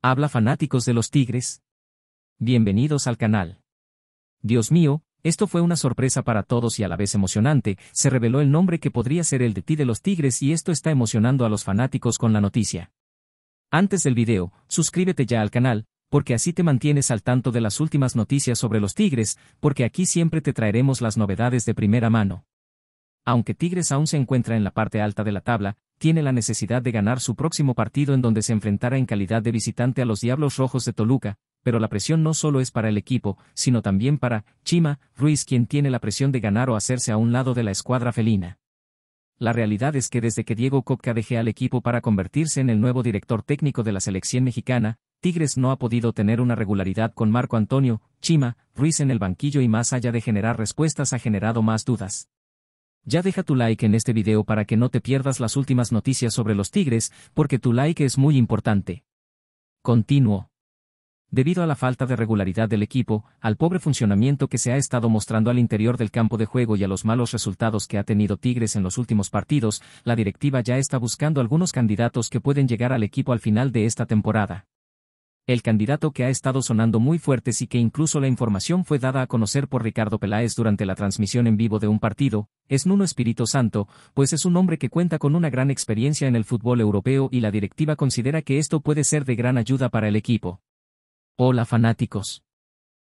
Habla fanáticos de los Tigres. Bienvenidos al canal. Dios mío, esto fue una sorpresa para todos y a la vez emocionante, se reveló el nombre que podría ser el de ti de los Tigres y esto está emocionando a los fanáticos con la noticia. Antes del video, suscríbete ya al canal, porque así te mantienes al tanto de las últimas noticias sobre los Tigres, porque aquí siempre te traeremos las novedades de primera mano. Aunque Tigres aún se encuentra en la parte alta de la tabla, tiene la necesidad de ganar su próximo partido en donde se enfrentará en calidad de visitante a los Diablos Rojos de Toluca, pero la presión no solo es para el equipo, sino también para Chima Ruiz quien tiene la presión de ganar o hacerse a un lado de la escuadra felina. La realidad es que desde que Diego Kopka dejé al equipo para convertirse en el nuevo director técnico de la selección mexicana, Tigres no ha podido tener una regularidad con Marco Antonio, Chima, Ruiz en el banquillo y más allá de generar respuestas ha generado más dudas. Ya deja tu like en este video para que no te pierdas las últimas noticias sobre los tigres, porque tu like es muy importante. Continuo. Debido a la falta de regularidad del equipo, al pobre funcionamiento que se ha estado mostrando al interior del campo de juego y a los malos resultados que ha tenido Tigres en los últimos partidos, la directiva ya está buscando algunos candidatos que pueden llegar al equipo al final de esta temporada el candidato que ha estado sonando muy fuertes y que incluso la información fue dada a conocer por Ricardo Peláez durante la transmisión en vivo de un partido, es Nuno Espíritu Santo, pues es un hombre que cuenta con una gran experiencia en el fútbol europeo y la directiva considera que esto puede ser de gran ayuda para el equipo. Hola fanáticos.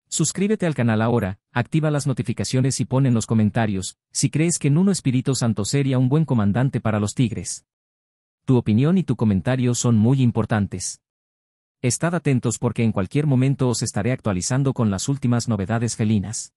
Suscríbete al canal ahora, activa las notificaciones y pon en los comentarios, si crees que Nuno Espíritu Santo sería un buen comandante para los Tigres. Tu opinión y tu comentario son muy importantes. Estad atentos porque en cualquier momento os estaré actualizando con las últimas novedades felinas.